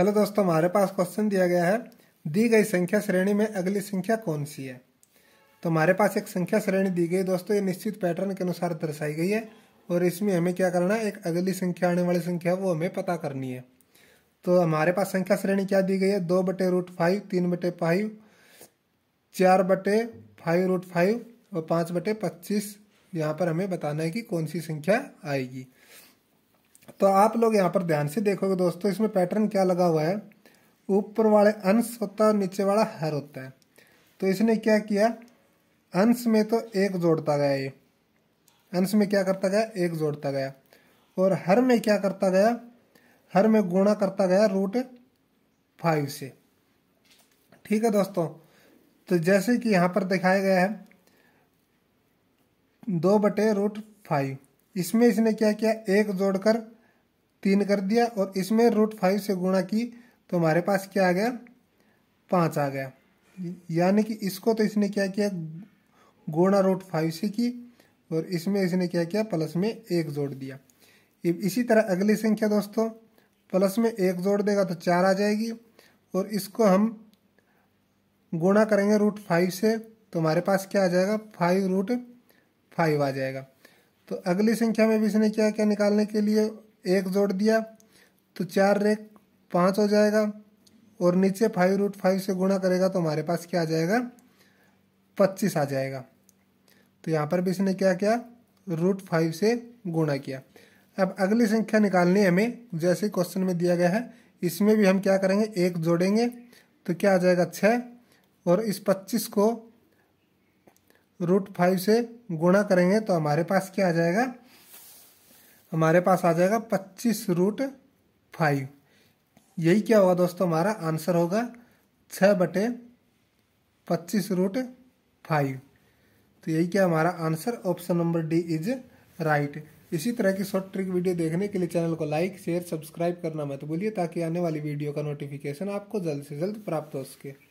hello दोस्तों हमारे पास question दिया गया है दी गई संख्या श्रेणी में अगली संख्या कौन सी है तो हमारे पास एक संख्या श्रेणी दी गई दोस्तों ये निश्चित पैटर्न के अनुसार दर्शाई गई है और इसमें हमें क्या करना है एक अगली संख्या आने वाली संख्या वो हमें पता करनी है तो हमारे पास संख्या श्रेणी क्या दी गई है दो बटे रूट फाइव तीन बटे फाइव चार बटे फाइव रूट फाइव और पाँच बटे पच्चीस यहाँ पर हमें बताना है कि कौन सी संख्या आएगी तो आप लोग यहाँ पर ध्यान से देखोगे दोस्तों इसमें पैटर्न क्या लगा हुआ है ऊपर वाले अंश होता है और नीचे वाला हर होता है तो इसने क्या किया अंश में तो एक जोड़ता गया ये अंश में क्या करता गया एक जोड़ता गया और हर में क्या करता गया हर में गुणा करता गया रूट फाइव से ठीक है दोस्तों तो जैसे कि यहाँ पर दिखाया गया है दो बटे रूट फाइव इसमें इसने क्या किया एक जोड़कर तीन कर दिया और इसमें रूट फाइव से गुणा की तो हमारे पास क्या आ गया पाँच आ गया यानी कि इसको तो इसने क्या किया गुणा रूट फाइव से की और इसमें इसने क्या किया प्लस में एक जोड़ दिया इसी तरह अगली संख्या दोस्तों प्लस में एक जोड़ देगा तो चार आ जाएगी और इसको हम गुणा करेंगे रूट फाइव से तो हमारे पास क्या आ जाएगा फाइव रूट फाइव आ जाएगा तो अगली संख्या में भी इसने क्या क्या निकालने के लिए एक जोड़ दिया तो चार रेक पाँच हो जाएगा और नीचे फाइव रूट फाइव से गुणा करेगा तो हमारे पास क्या आ जाएगा पच्चीस आ जाएगा तो यहाँ पर भी इसने क्या किया रूट फाइव से गुणा किया अब अगली संख्या निकालनी है हमें जैसे क्वेश्चन में दिया गया है इसमें भी हम क्या करेंगे एक जोड़ेंगे तो क्या आ जाएगा छः और इस पच्चीस को रूट फाइव से गुणा करेंगे तो हमारे पास क्या आ जाएगा हमारे पास आ जाएगा पच्चीस रूट फाइव यही क्या होगा दोस्तों हमारा आंसर होगा छः बटे पच्चीस रूट फाइव तो यही क्या हमारा answer option number D is right इसी तरह की शॉर्ट ट्रिक वीडियो देखने के लिए चैनल को लाइक शेयर सब्सक्राइब करना मत भूलिए ताकि आने वाली वीडियो का नोटिफिकेशन आपको जल्द से जल्द प्राप्त हो सके